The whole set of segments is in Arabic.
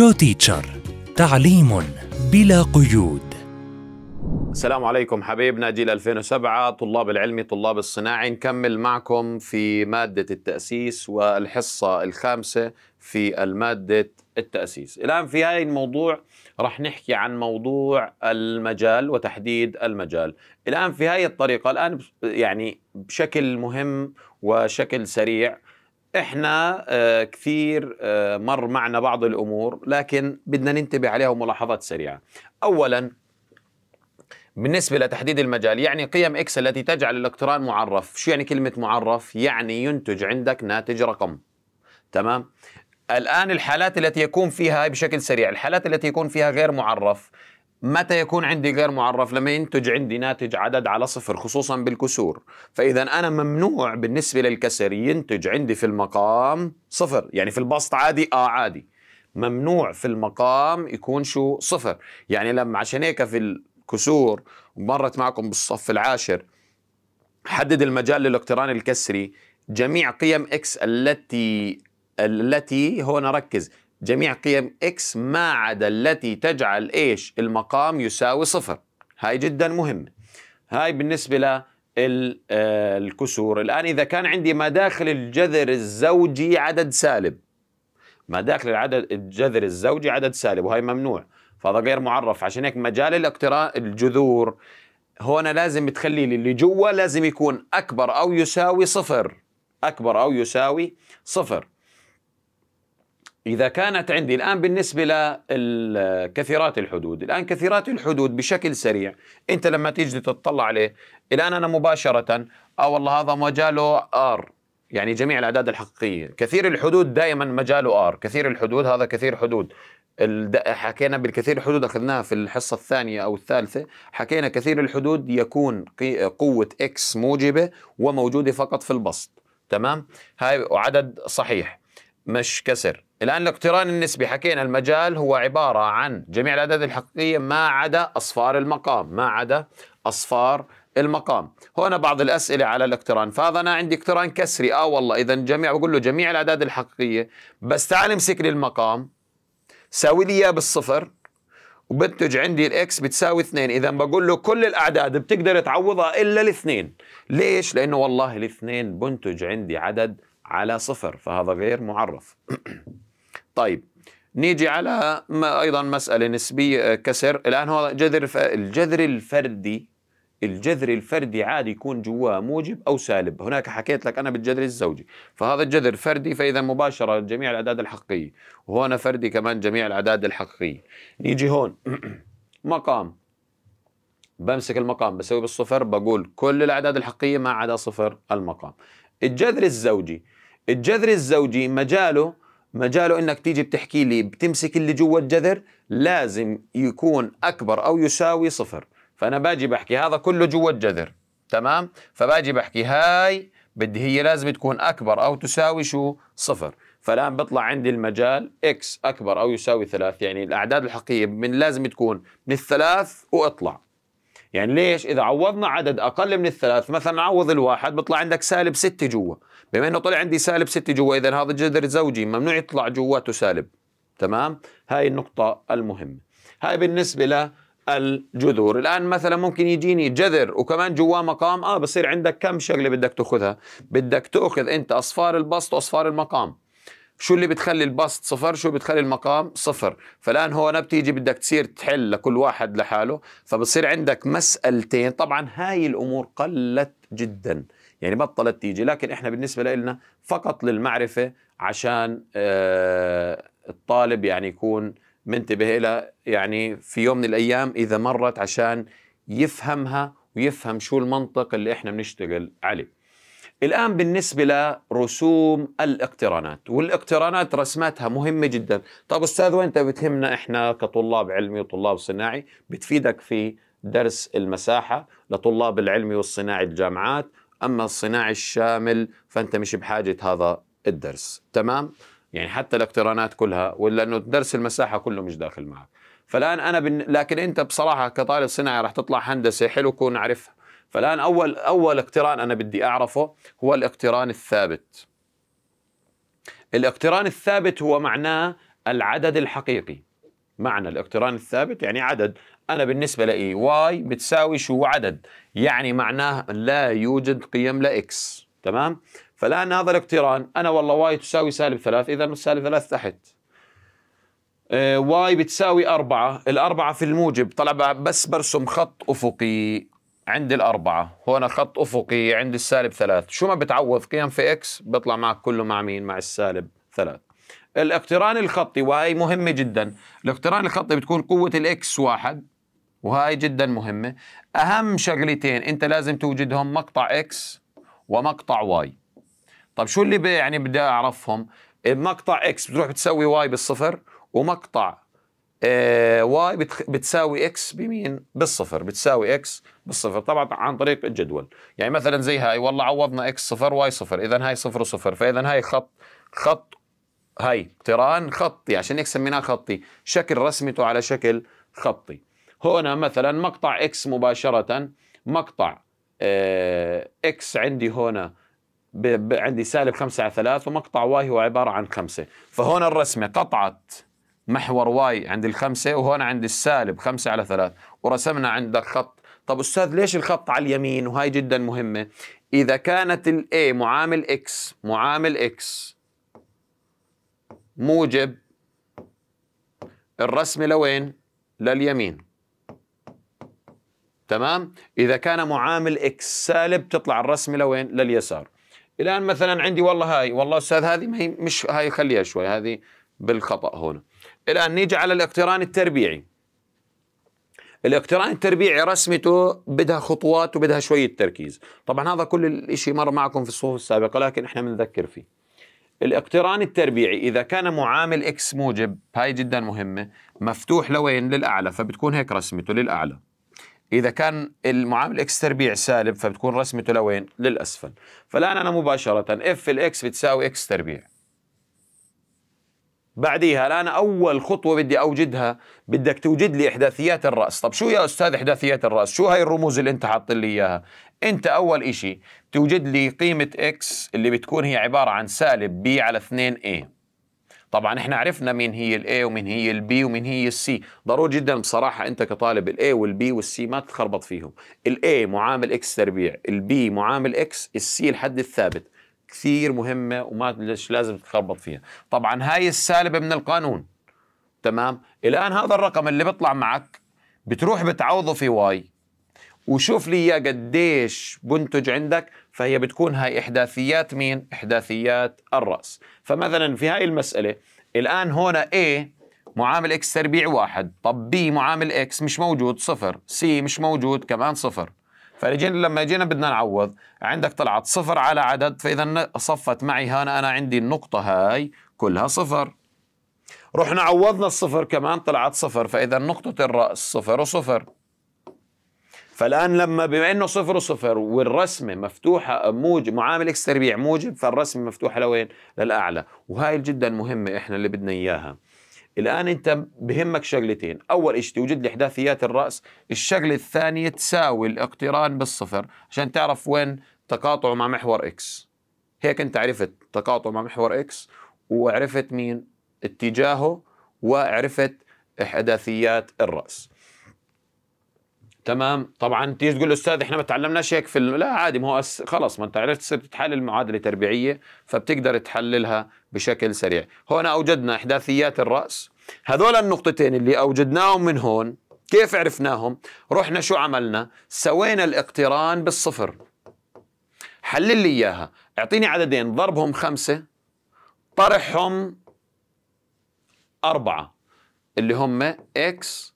جو تيتشر تعليم بلا قيود السلام عليكم حبيبنا جيل 2007 طلاب العلمي طلاب الصناعي نكمل معكم في مادة التأسيس والحصة الخامسة في المادة التأسيس الآن في هذا الموضوع رح نحكي عن موضوع المجال وتحديد المجال الآن في هذه الطريقة الآن يعني بشكل مهم وشكل سريع احنا آه، كثير آه، مر معنا بعض الامور لكن بدنا ننتبه عليها وملاحظات سريعه. اولا بالنسبه لتحديد المجال يعني قيم اكس التي تجعل الالكترون معرف، شو يعني كلمه معرف؟ يعني ينتج عندك ناتج رقم. تمام؟ الان الحالات التي يكون فيها بشكل سريع، الحالات التي يكون فيها غير معرف متى يكون عندي غير معرف لما ينتج عندي ناتج عدد على صفر خصوصا بالكسور فإذا أنا ممنوع بالنسبة للكسر ينتج عندي في المقام صفر يعني في البسط عادي آه عادي ممنوع في المقام يكون شو صفر يعني لما عشان هيك في الكسور مرت معكم بالصف العاشر حدد المجال للاقتران الكسري جميع قيم اكس التي التي هون ركز جميع قيم X ما عدا التي تجعل إيش المقام يساوي صفر هاي جدا مهمة هاي بالنسبة للكسور آه، الآن إذا كان عندي مداخل الجذر الزوجي عدد سالب مداخل العدد الجذر الزوجي عدد سالب وهي ممنوع فهذا غير معرف عشان هيك مجال الاقتراء الجذور هنا لازم تخلي اللي جوا لازم يكون أكبر أو يساوي صفر أكبر أو يساوي صفر إذا كانت عندي الآن بالنسبة لكثيرات الحدود الآن كثيرات الحدود بشكل سريع أنت لما تيجي تتطلع عليه الآن أنا مباشرة آه والله هذا مجاله آر يعني جميع الأعداد الحقيقية كثير الحدود دائما مجاله آر كثير الحدود هذا كثير حدود حكينا بالكثير الحدود أخذناها في الحصة الثانية أو الثالثة حكينا كثير الحدود يكون قوة إكس موجبة وموجودة فقط في البسط تمام هاي عدد صحيح مش كسر الآن الاقتران النسبي حكينا المجال هو عبارة عن جميع الأعداد الحقيقية ما عدا أصفار المقام ما عدا أصفار المقام هنا بعض الأسئلة على الاقتران فهذا أنا عندي اقتران كسري آه والله إذا جميع بقول له جميع الأعداد الحقيقية بس تعال امسك لي المقام ساوي لي إياه بالصفر وبنتج عندي الاكس بتساوي اثنين اذا بقول له كل الاعداد بتقدر تعوضها الا الاثنين ليش لانه والله الاثنين بنتج عندي عدد على صفر فهذا غير معرف طيب نيجي على ما ايضا مساله نسبيه آه، كسر الان هو جذر الجذر الفردي الجذر الفردي عادي يكون جواه موجب او سالب هناك حكيت لك انا بالجذر الزوجي فهذا الجذر فردي فاذا مباشره جميع الاعداد الحقيقيه وهنا فردي كمان جميع الاعداد الحقيقيه نيجي هون مقام بمسك المقام بسوي بالصفر بقول كل الاعداد الحقيقيه ما عدا صفر المقام الجذر الزوجي الجذر الزوجي مجاله مجاله انك تيجي بتحكي لي بتمسك اللي جوا الجذر لازم يكون اكبر او يساوي صفر فانا باجي بحكي هذا كله جوا الجذر تمام فباجي بحكي هاي بدي هي لازم تكون اكبر او تساوي شو صفر فالان بيطلع عندي المجال اكس اكبر او يساوي ثلاث يعني الاعداد الحقيقيه من لازم تكون من الثلاث واطلع يعني ليش اذا عوضنا عدد اقل من الثلاث مثلا عوض الواحد بيطلع عندك سالب ستة جوا بما انه طلع عندي سالب 6 جوا اذا هذا الجذر زوجي ممنوع يطلع جواته سالب تمام هاي النقطة المهمة هاي بالنسبة للجذور الآن مثلا ممكن يجيني جذر وكمان جواه مقام آه بصير عندك كم شغلة بدك تأخذها بدك تأخذ أنت أصفار البسط وأصفار المقام شو اللي بتخلي البسط صفر شو بتخلي المقام صفر فالآن هو أنا بتيجي بدك تصير تحل لكل واحد لحاله فبصير عندك مسألتين طبعا هاي الأمور قلت جداً يعني بطلت تيجي لكن احنا بالنسبه لنا فقط للمعرفه عشان آه، الطالب يعني يكون منتبه إلى يعني في يوم من الأيام إذا مرت عشان يفهمها ويفهم شو المنطق اللي إحنا بنشتغل عليه الآن بالنسبة لرسوم الاقترانات والاقترانات رسماتها مهمة جدا طب أستاذ وين بتهمنا إحنا كطلاب علمي وطلاب صناعي بتفيدك في درس المساحة لطلاب العلمي والصناعي الجامعات أما الصناعي الشامل فأنت مش بحاجة هذا الدرس تمام؟ يعني حتى الاقترانات كلها ولا أنه درس المساحة كله مش داخل معك فالآن أنا بن... لكن أنت بصراحة كطالب صناعي رح تطلع هندسة حلو كون عارفها فالآن أول أول اقتران أنا بدي أعرفه هو الاقتران الثابت الاقتران الثابت هو معناه العدد الحقيقي معنى الاقتران الثابت يعني عدد أنا بالنسبة لي واي بتساوي شو عدد يعني معناه لا يوجد قيم لإكس تمام فالآن هذا الاقتران أنا والله واي تساوي سالب ثلاث إذا سالب ثلاث تحت آه، واي بتساوي أربعة الأربعة في الموجب طلع بس برسم خط أفقي عند الأربعة هنا خط أفقي عند السالب ثلاث شو ما بتعوض قيم في إكس بيطلع معك كله مع مين مع السالب ثلاث الاقتران الخطي وهي مهمة جدا الاقتران الخطي بتكون قوة الإكس واحد وهاي جدا مهمة أهم شغلتين أنت لازم توجدهم مقطع إكس ومقطع واي طب شو اللي يعني بدي أعرفهم إيه، مقطع إكس بتروح بتسوي واي بالصفر ومقطع آه، Y واي بتساوي إكس بمين بالصفر بتساوي إكس بالصفر طبعا عن طريق الجدول يعني مثلا زي هاي والله عوضنا إكس صفر واي صفر إذا هاي صفر وصفر فإذا هاي خط خط هاي اقتران خطي عشان هيك سميناه خطي شكل رسمته على شكل خطي هنا مثلا مقطع اكس مباشره مقطع اكس آه، عندي هنا عندي سالب 5 على 3 ومقطع واي هو عباره عن 5 فهون الرسمه قطعت محور واي عند الخمسة وهون عند السالب خمسة على ثلاث ورسمنا عندك خط طب أستاذ ليش الخط على اليمين وهي جدا مهمة إذا كانت الـ A معامل X معامل X موجب الرسمة لوين لليمين تمام اذا كان معامل اكس سالب تطلع الرسمه لوين لليسار الان مثلا عندي والله هاي والله استاذ هذه ما هي مش هاي خليها شوي هذه بالخطا هنا الان نيجي على الاقتران التربيعي الاقتران التربيعي رسمته بدها خطوات وبدها شويه تركيز طبعا هذا كل الشيء مر معكم في الصفوف السابقه لكن احنا بنذكر فيه الاقتران التربيعي اذا كان معامل اكس موجب هاي جدا مهمه مفتوح لوين للاعلى فبتكون هيك رسمته للاعلى اذا كان المعامل اكس تربيع سالب فبتكون رسمته لوين؟ للاسفل فالان انا مباشره اف الاكس بتساوي اكس تربيع بعديها الان اول خطوه بدي اوجدها بدك توجد لي احداثيات الراس طب شو يا استاذ احداثيات الراس شو هاي الرموز اللي انت حاط لي اياها انت اول إشي توجد لي قيمه اكس اللي بتكون هي عباره عن سالب بي على 2 a طبعا احنا عرفنا مين هي الاي ومين هي البي ومين هي السي ضروري جدا بصراحه انت كطالب الاي والبي والسي ما تتخربط فيهم الاي معامل اكس تربيع البي معامل اكس السي الحد الثابت كثير مهمه وما لازم تتخربط فيها طبعا هاي السالبه من القانون تمام الان هذا الرقم اللي بيطلع معك بتروح بتعوضه في واي وشوف لي اياه قديش بنتج عندك فهي بتكون هاي احداثيات مين؟ احداثيات الراس، فمثلا في هاي المساله الان هنا A معامل اكس تربيع واحد، طب B معامل اكس مش موجود صفر، C مش موجود كمان صفر. فلجينا لما جينا بدنا نعوض عندك طلعت صفر على عدد فاذا صفت معي هنا انا عندي النقطه هاي كلها صفر. رحنا عوضنا الصفر كمان طلعت صفر فاذا نقطه الراس صفر وصفر. فالان لما بما انه صفر وصفر والرسمه مفتوحه موج معامل اكس تربيع موجب فالرسمه مفتوحه لوين؟ للاعلى وهاي جدا مهمه احنا اللي بدنا اياها الان انت بهمك شغلتين اول شيء توجد لي احداثيات الراس الشغله الثانيه تساوي الاقتران بالصفر عشان تعرف وين تقاطعه مع محور اكس هيك انت عرفت تقاطعه مع محور اكس وعرفت مين اتجاهه وعرفت احداثيات الراس تمام طبعا تيجي تقول استاذ احنا ما تعلمناش هيك في الم... لا عادي ما هو أس... خلص ما انت عرفت تصير تحلل معادله تربيعيه فبتقدر تحللها بشكل سريع هون اوجدنا احداثيات الراس هذول النقطتين اللي اوجدناهم من هون كيف عرفناهم رحنا شو عملنا سوينا الاقتران بالصفر حلل لي اياها اعطيني عددين ضربهم خمسه طرحهم أربعة اللي هم إكس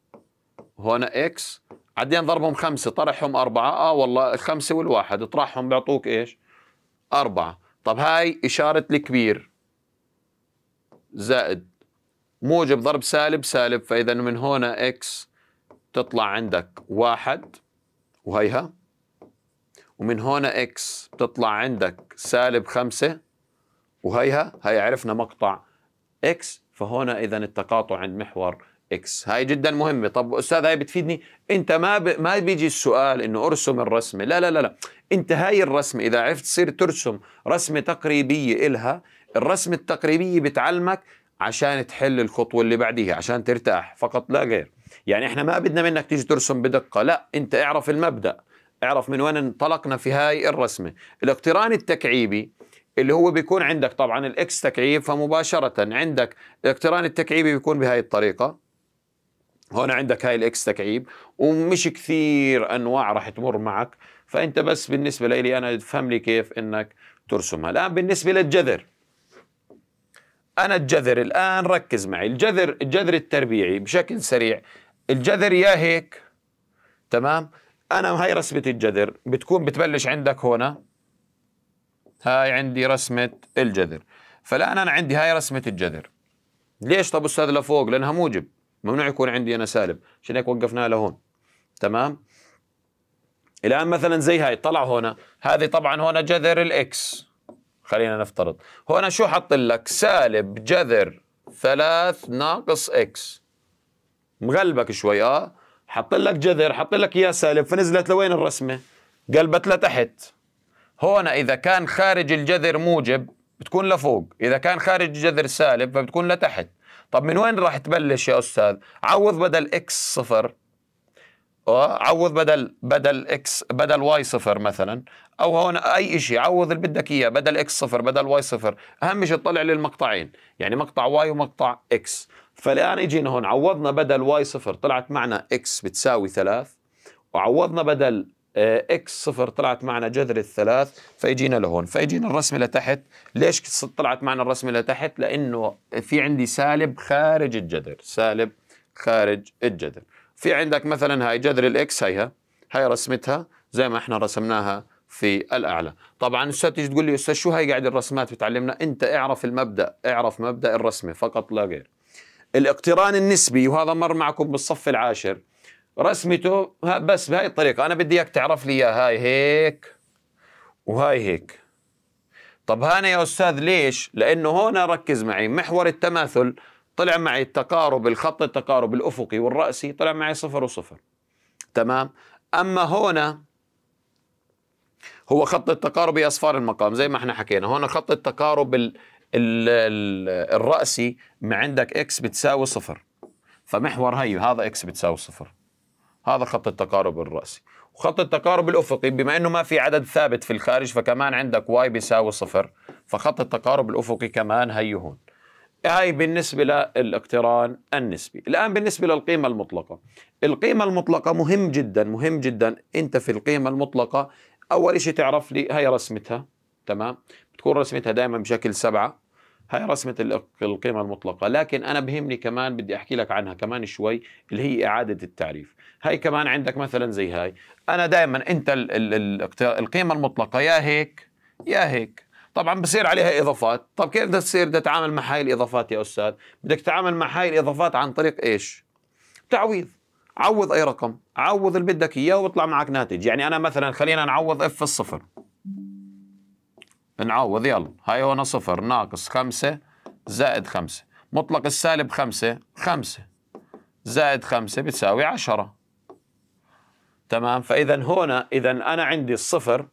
هنا إكس بعدين ضربهم خمسه طرحهم اربعه اه والله الخمسه والواحد اطرحهم بيعطوك ايش؟ اربعه طب هاي اشاره الكبير زائد موجب ضرب سالب سالب فاذا من هنا اكس تطلع عندك واحد وهيها ومن هنا اكس بتطلع عندك سالب خمسة وهيها هي عرفنا مقطع اكس فهنا اذا التقاطع عند محور اكس هاي جدا مهمه طب استاذ هاي بتفيدني انت ما ب... ما بيجي السؤال انه ارسم الرسمه لا لا لا لا انت هاي الرسمه اذا عرفت تصير ترسم رسمه تقريبيه الها الرسمه التقريبيه بتعلمك عشان تحل الخطوه اللي بعديها عشان ترتاح فقط لا غير يعني احنا ما بدنا منك تيجي ترسم بدقه لا انت اعرف المبدا اعرف من وين انطلقنا في هاي الرسمه الاقتران التكعيبي اللي هو بيكون عندك طبعا الاكس تكعيب فمباشره عندك الاقتران التكعيبي بيكون بهاي الطريقه هون عندك هاي الاكس تكعيب ومش كثير انواع راح تمر معك فانت بس بالنسبه لي انا افهم لي كيف انك ترسمها الان بالنسبه للجذر انا الجذر الان ركز معي الجذر الجذر التربيعي بشكل سريع الجذر يا هيك تمام انا هاي رسمه الجذر بتكون بتبلش عندك هنا هاي عندي رسمه الجذر فالان انا عندي هاي رسمه الجذر ليش طب استاذ لفوق لانها موجب ممنوع يكون عندي انا سالب عشان هيك وقفناها لهون تمام الان مثلا زي هاي طلع هنا هذه طبعا هنا جذر الاكس خلينا نفترض هنا شو حط لك سالب جذر ثلاث ناقص اكس مغلبك شوي اه حط لك جذر حط لك اياه سالب فنزلت لوين الرسمه قلبت لتحت هنا اذا كان خارج الجذر موجب بتكون لفوق اذا كان خارج الجذر سالب فبتكون لتحت طب من وين راح تبلش يا استاذ عوض بدل اكس صفر عوض بدل بدل اكس بدل واي صفر مثلا او هون اي شيء عوض اللي بدك اياه بدل اكس صفر بدل واي صفر اهم شيء تطلع لي المقطعين يعني مقطع واي ومقطع اكس فالان اجينا هون عوضنا بدل واي صفر طلعت معنا اكس بتساوي ثلاث وعوضنا بدل آه، اكس صفر طلعت معنا جذر الثلاث فيجينا لهون فيجينا الرسمه لتحت ليش طلعت معنا الرسمه لتحت لانه في عندي سالب خارج الجذر سالب خارج الجذر في عندك مثلا هاي جذر الاكس هيها هاي رسمتها زي ما احنا رسمناها في الاعلى طبعا استاذ تيجي تقول لي استاذ شو هاي قاعد الرسمات بتعلمنا انت اعرف المبدا اعرف مبدا الرسمه فقط لا غير الاقتران النسبي وهذا مر معكم بالصف العاشر رسمته بس بهاي الطريقة أنا بدي إياك تعرف لي إياها هاي هيك وهاي هيك طب هانا يا أستاذ ليش؟ لأنه هون ركز معي محور التماثل طلع معي التقارب الخط التقارب الأفقي والرأسي طلع معي صفر وصفر تمام؟ أما هون هو خط التقارب أصفار المقام زي ما احنا حكينا هون خط التقارب الـ الـ الـ الرأسي ما عندك إكس بتساوي صفر فمحور هي هذا إكس بتساوي صفر هذا خط التقارب الرأسي وخط التقارب الأفقي بما أنه ما في عدد ثابت في الخارج فكمان عندك واي بيساوي صفر فخط التقارب الأفقي كمان هي هون هاي بالنسبة للاقتران النسبي الآن بالنسبة للقيمة المطلقة القيمة المطلقة مهم جدا مهم جدا أنت في القيمة المطلقة أول شيء تعرف لي هي رسمتها تمام بتكون رسمتها دائما بشكل سبعة هاي رسمة القيمة المطلقة لكن أنا بهمني كمان بدي أحكي لك عنها كمان شوي اللي هي إعادة التعريف هاي كمان عندك مثلا زي هاي انا دائما انت الـ الـ القيمه المطلقه يا هيك يا هيك طبعا بصير عليها اضافات طب كيف بدك تصير بدك تتعامل مع هاي الاضافات يا استاذ بدك تتعامل مع هاي الاضافات عن طريق ايش تعويض عوض اي رقم عوض اللي بدك اياه ويطلع معك ناتج يعني انا مثلا خلينا نعوض اف الصفر نعوض يلا هاي هون صفر ناقص خمسة زائد خمسة مطلق السالب خمسة خمسة زائد خمسة بتساوي عشرة تمام فاذا هنا اذا انا عندي الصفر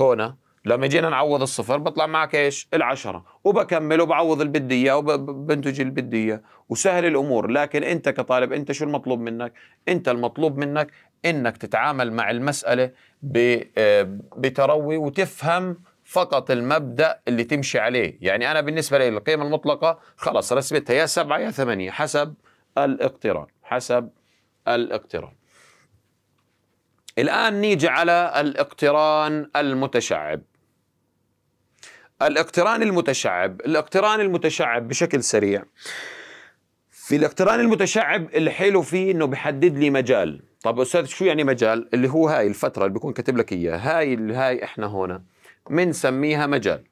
هنا لما جينا نعوض الصفر بطلع معك ايش؟ العشرة وبكمل وبعوض اللي بدي اياه وبنتج اللي بدي اياه وسهل الامور لكن انت كطالب انت شو المطلوب منك؟ انت المطلوب منك انك تتعامل مع المسألة آه، بتروي وتفهم فقط المبدا اللي تمشي عليه يعني انا بالنسبه لي القيمه المطلقه خلاص رسمتها يا سبعة يا ثمانية حسب الاقتران حسب الاقتران الآن نيجي على الاقتران المتشعب الاقتران المتشعب الاقتران المتشعب بشكل سريع في الاقتران المتشعب اللي حلو فيه انه بحدد لي مجال طب استاذ شو يعني مجال اللي هو هاي الفتره اللي بكون كاتب لك اياها هاي هاي احنا هنا بنسميها مجال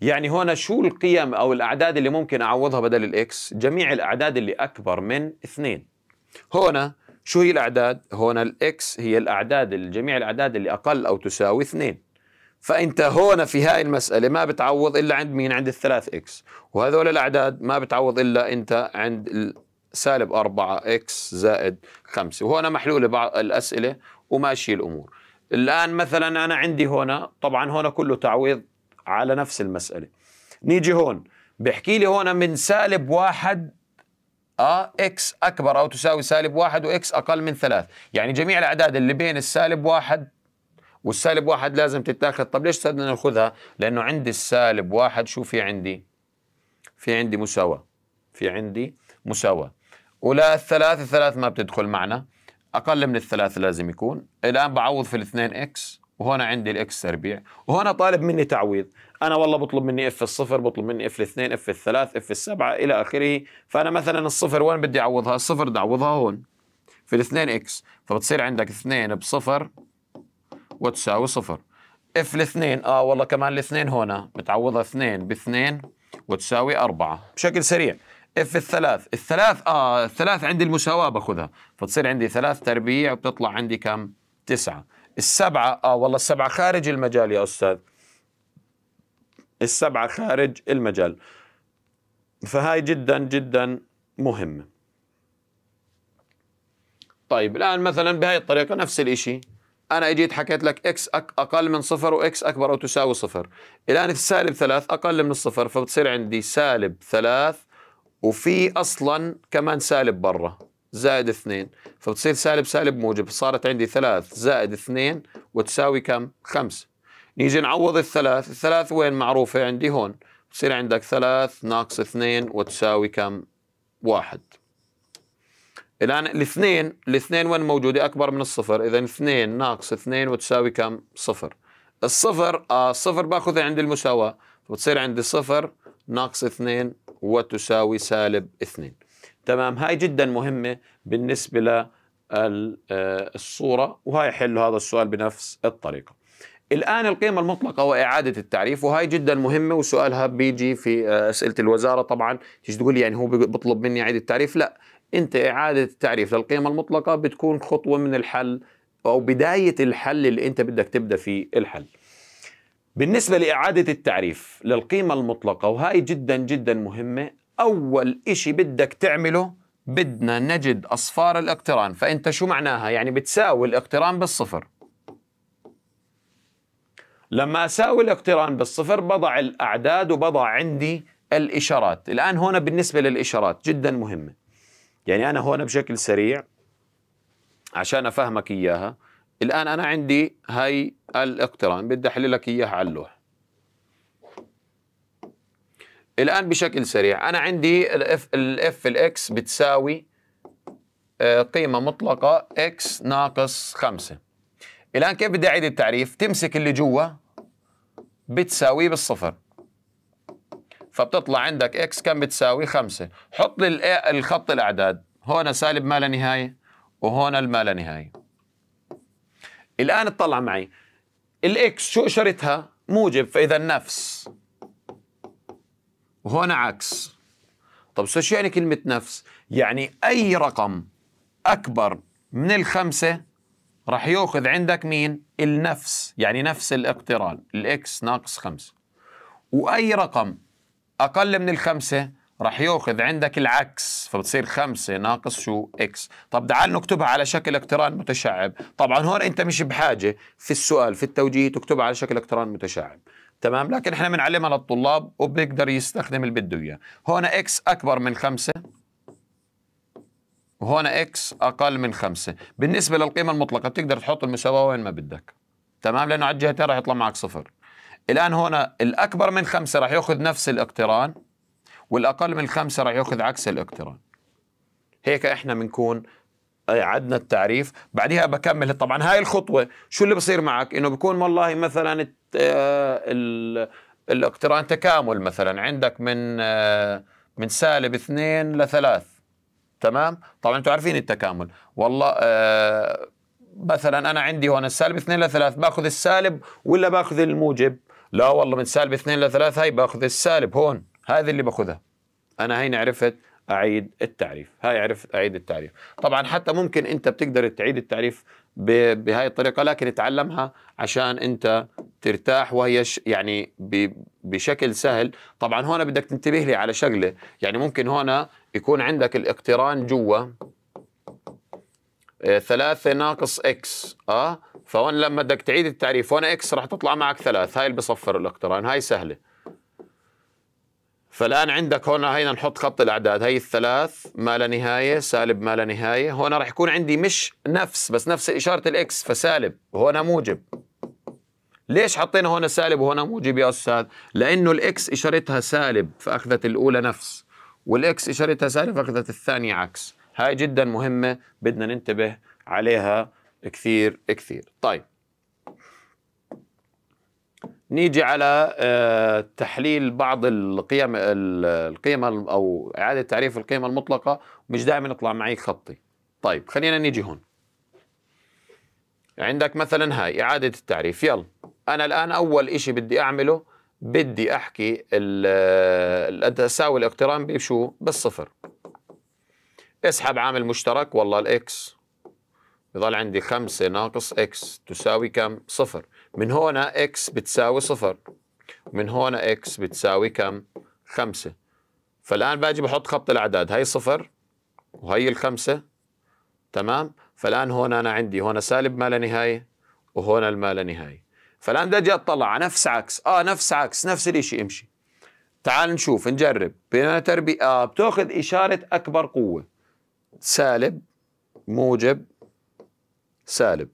يعني هنا شو القيم او الاعداد اللي ممكن اعوضها بدل الاكس جميع الاعداد اللي اكبر من اثنين هنا شو هي الأعداد؟ هون الإكس هي الأعداد جميع الأعداد اللي أقل أو تساوي اثنين فأنت هون في هاي المسألة ما بتعوض إلا عند مين؟ عند الثلاث إكس وهذول الأعداد ما بتعوض إلا أنت عند سالب 4 إكس زائد 5 وهنا محلولة بعض الأسئلة وماشي الأمور الآن مثلا أنا عندي هنا طبعا هنا كله تعويض على نفس المسألة نيجي هون بحكي لي هون من سالب واحد ا اكس اكبر او تساوي سالب واحد واكس اقل من ثلاث، يعني جميع الاعداد اللي بين السالب واحد والسالب واحد لازم تتاخذ، طب ليش صرنا ناخذها؟ لانه عندي السالب واحد شو في عندي؟ في عندي مساواه. في عندي مساواه. ولا الثلاث، الثلاث ما بتدخل معنا، اقل من الثلاث لازم يكون، الان بعوض في الاثنين اكس وهنا عندي الاكس تربيع وهنا طالب مني تعويض انا والله بطلب مني اف الصفر بطلب مني اف الاثنين اف الثلاث اف السبعه الى اخره فانا مثلا الصفر وين بدي اعوضها الصفر بدي اعوضها هون في الاثنين اكس فبتصير عندك اثنين بصفر وتساوي صفر اف الاثنين اه والله كمان الاثنين هنا بتعوضها اثنين باثنين وتساوي أربعة بشكل سريع اف الثلاث الثلاث اه الثلاث عندي المساواة باخذها فتصير عندي ثلاث تربيع وبتطلع عندي كم تسعة السبعه اه والله السبعه خارج المجال يا استاذ السبعه خارج المجال فهاي جدا جدا مهمه طيب الان مثلا بهاي الطريقه نفس الشيء انا اجيت حكيت لك اكس اقل من صفر واكس اكبر او تساوي صفر الان السالب ثلاث اقل من الصفر فبتصير عندي سالب ثلاث وفي اصلا كمان سالب برا زائد اثنين فبتصير سالب سالب موجب صارت عندي ثلاث زائد اثنين وتساوي كم خمسة نيجي نعوض الثلاث الثلاث وين معروفة عندي هون بصير عندك ثلاث ناقص اثنين وتساوي كم واحد الآن الاثنين الاثنين وين موجودة أكبر من الصفر إذا اثنين ناقص اثنين وتساوي كم صفر الصفر آه صفر بأخذ عند المساواة وتصير عندي صفر ناقص اثنين وتساوي سالب اثنين تمام هاي جدا مهمة بالنسبة للصورة آه، وهاي حل هذا السؤال بنفس الطريقة الآن القيمة المطلقة وإعادة التعريف وهي جدا مهمة وسؤالها بيجي في آه، أسئلة الوزارة طبعا تيجي تقول يعني هو بيطلب مني أعيد التعريف لا أنت إعادة التعريف للقيمة المطلقة بتكون خطوة من الحل أو بداية الحل اللي أنت بدك تبدأ فيه الحل بالنسبة لإعادة التعريف للقيمة المطلقة وهي جدا جدا مهمة أول إشي بدك تعمله بدنا نجد أصفار الاقتران فأنت شو معناها؟ يعني بتساوي الاقتران بالصفر لما أساوي الاقتران بالصفر بضع الأعداد وبضع عندي الإشارات الآن هنا بالنسبة للإشارات جدا مهمة يعني أنا هنا بشكل سريع عشان أفهمك إياها الآن أنا عندي هاي الاقتران بدي أحللك إياها على اللوح الآن بشكل سريع أنا عندي الاف الاف الاكس بتساوي آه، قيمة مطلقة اكس ناقص 5 الآن كيف بدي أعيد التعريف تمسك اللي جوا بتساويه بالصفر فبتطلع عندك اكس كم بتساوي 5 حط لي الخط الأعداد هون سالب ما لا نهاية وهون الما لا نهاية الآن اطلع معي الاكس شو إشارتها موجب فإذا نفس وهنا عكس طب شو يعني كلمة نفس يعني أي رقم أكبر من الخمسة راح يأخذ عندك مين النفس يعني نفس الاقتران الإكس ناقص خمسة وأي رقم أقل من الخمسة راح ياخذ عندك العكس فبتصير خمسة ناقص شو اكس طب تعال نكتبها على شكل اقتران متشعب طبعا هون انت مش بحاجة في السؤال في التوجيه تكتبها على شكل اقتران متشعب تمام لكن احنا بنعلمها للطلاب وبيقدر يستخدم اللي بده اياه هون اكس اكبر من خمسة وهون اكس اقل من خمسة بالنسبة للقيمة المطلقة بتقدر تحط المساواة وين ما بدك تمام لانه على الجهتين راح يطلع معك صفر الان هون الاكبر من خمسة راح ياخذ نفس الاقتران والاقل من خمسة راح ياخذ عكس الاقتران هيك احنا بنكون آه، عدنا التعريف بعدها بكمل طبعا هاي الخطوه شو اللي بصير معك انه بكون والله مثلا آه، الاقتران تكامل مثلا عندك من آه، من سالب اثنين لثلاث تمام طبعا انتم عارفين التكامل والله مثلا انا عندي هون السالب اثنين لثلاث باخذ السالب ولا باخذ الموجب لا والله من سالب اثنين لثلاث هاي باخذ السالب هون هذه اللي باخذها انا هين عرفت اعيد التعريف هاي عرفت اعيد التعريف طبعا حتى ممكن انت بتقدر تعيد التعريف بهاي الطريقه لكن اتعلمها عشان انت ترتاح وهي يعني بشكل سهل طبعا هون بدك تنتبه لي على شغله يعني ممكن هون يكون عندك الاقتران جوا آه، ثلاثة ناقص اكس اه فهون لما بدك تعيد التعريف هون اكس راح تطلع معك ثلاث هاي اللي بصفر الاقتران هاي سهله فالآن عندك هنا هينا نحط خط الأعداد هي الثلاث ما لا نهاية سالب ما لا نهاية هنا راح يكون عندي مش نفس بس نفس إشارة الإكس فسالب وهنا موجب ليش حطينا هنا سالب وهنا موجب يا أستاذ؟ لأنه الإكس إشارتها سالب فأخذت الأولى نفس والإكس إشارتها سالب فأخذت الثانية عكس هاي جدا مهمة بدنا ننتبه عليها كثير كثير طيب نيجي على آه، تحليل بعض القيم القيم او اعاده تعريف القيمه المطلقه مش دائما يطلع معي خطي طيب خلينا نيجي هون عندك مثلا هاي اعاده التعريف يلا انا الان اول إشي بدي اعمله بدي احكي التساوي الاقتران بشو بالصفر اسحب عامل مشترك والله الاكس بضل عندي 5 ناقص اكس تساوي كم صفر من هنا اكس بتساوي صفر ومن هنا اكس بتساوي كم؟ خمسة فالآن باجي بحط خط الأعداد هي صفر وهي الخمسة تمام؟ فالآن هون أنا عندي هون سالب ما لا نهاية وهون الما لا نهاية فالآن بدي أجي أطلع على نفس عكس آه نفس عكس نفس الإشي امشي تعال نشوف نجرب بناء تربية آه بتاخذ إشارة أكبر قوة سالب موجب سالب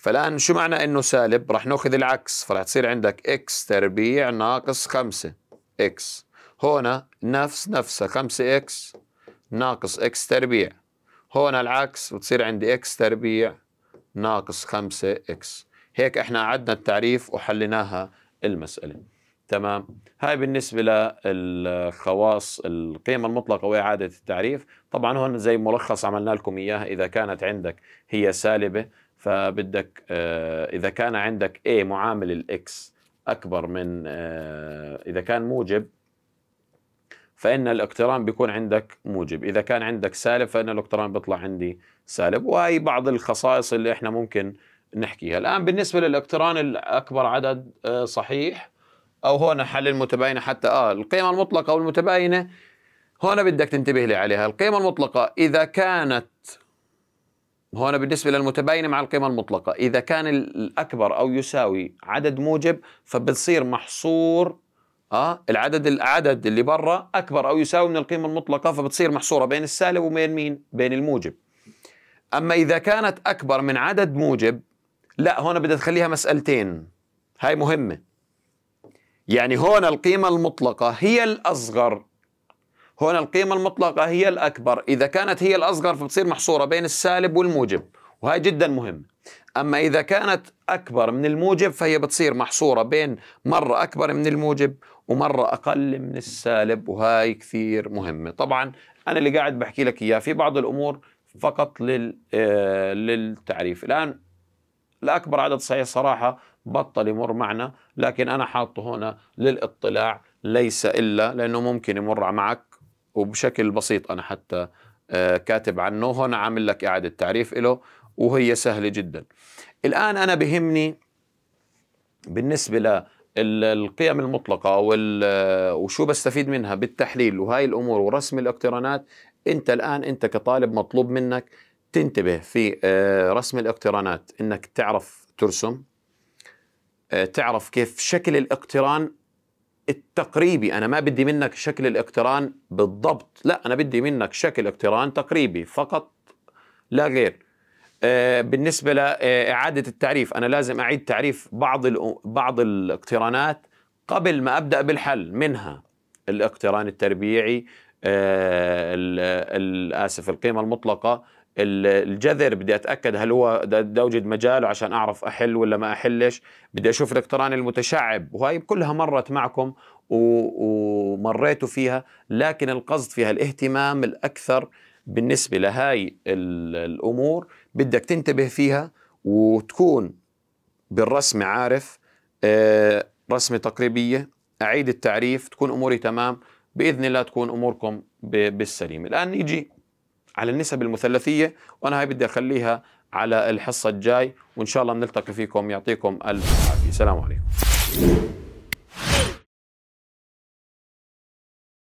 فالآن شو معنى أنه سالب رح نأخذ العكس فرح تصير عندك إكس تربيع ناقص خمسة إكس هنا نفس نفسها خمسة إكس ناقص إكس تربيع هنا العكس بتصير عندي إكس تربيع ناقص خمسة إكس هيك إحنا عدنا التعريف وحليناها المسألة تمام هاي بالنسبة للخواص القيمة المطلقة وإعادة التعريف طبعا هون زي ملخص عملنا لكم إياها إذا كانت عندك هي سالبة فبدك آه، اذا كان عندك A معامل الاكس اكبر من آه، اذا كان موجب فان الاقتران بيكون عندك موجب اذا كان عندك سالب فان الاقتران بيطلع عندي سالب وهي بعض الخصائص اللي احنا ممكن نحكيها الان بالنسبه للاقتران الاكبر عدد آه، صحيح او هون حل المتباينه حتى اه القيمه المطلقه والمتباينه هون بدك تنتبه لي عليها القيمه المطلقه اذا كانت هنا بالنسبة للمتباينة مع القيمة المطلقة إذا كان الأكبر أو يساوي عدد موجب فبتصير محصور اه العدد العدد اللي برا اكبر او يساوي من القيمه المطلقه فبتصير محصوره بين السالب وبين مين؟ بين الموجب. اما اذا كانت اكبر من عدد موجب لا هون بدها تخليها مسالتين هاي مهمه. يعني هون القيمه المطلقه هي الاصغر هنا القيمة المطلقة هي الأكبر إذا كانت هي الأصغر فبتصير محصورة بين السالب والموجب وهي جدا مهم أما إذا كانت أكبر من الموجب فهي بتصير محصورة بين مرة أكبر من الموجب ومرة أقل من السالب وهاي كثير مهمة طبعا أنا اللي قاعد بحكي لك إياه في بعض الأمور فقط لل آه، للتعريف الآن الأكبر عدد صحيح صراحة بطل يمر معنا لكن أنا حاطه هنا للاطلاع ليس إلا لأنه ممكن يمر معك وبشكل بسيط أنا حتى آه، كاتب عنه هون عامل لك إعادة تعريف له وهي سهلة جدا الآن أنا بهمني بالنسبة للقيم المطلقة وشو بستفيد منها بالتحليل وهاي الأمور ورسم الاقترانات أنت الآن أنت كطالب مطلوب منك تنتبه في آه، رسم الاقترانات أنك تعرف ترسم آه، تعرف كيف شكل الاقتران التقريبي انا ما بدي منك شكل الاقتران بالضبط لا انا بدي منك شكل اقتران تقريبي فقط لا غير آه، بالنسبه لاعاده التعريف انا لازم اعيد تعريف بعض بعض الاقترانات قبل ما ابدا بالحل منها الاقتران التربيعي آه اسف القيمه المطلقه الجذر بدي اتاكد هل هو بدي اوجد مجاله عشان اعرف احل ولا ما احلش بدي اشوف الاقتران المتشعب وهي كلها مرت معكم ومريتوا فيها لكن القصد فيها الاهتمام الاكثر بالنسبه لهاي الامور بدك تنتبه فيها وتكون بالرسمه عارف آه، رسمه تقريبيه اعيد التعريف تكون اموري تمام باذن الله تكون اموركم بالسليم الان نيجي على النسب المثلثيه وانا هاي بدي اخليها على الحصه الجاي وان شاء الله بنلتقي فيكم يعطيكم الف عافيه سلام عليكم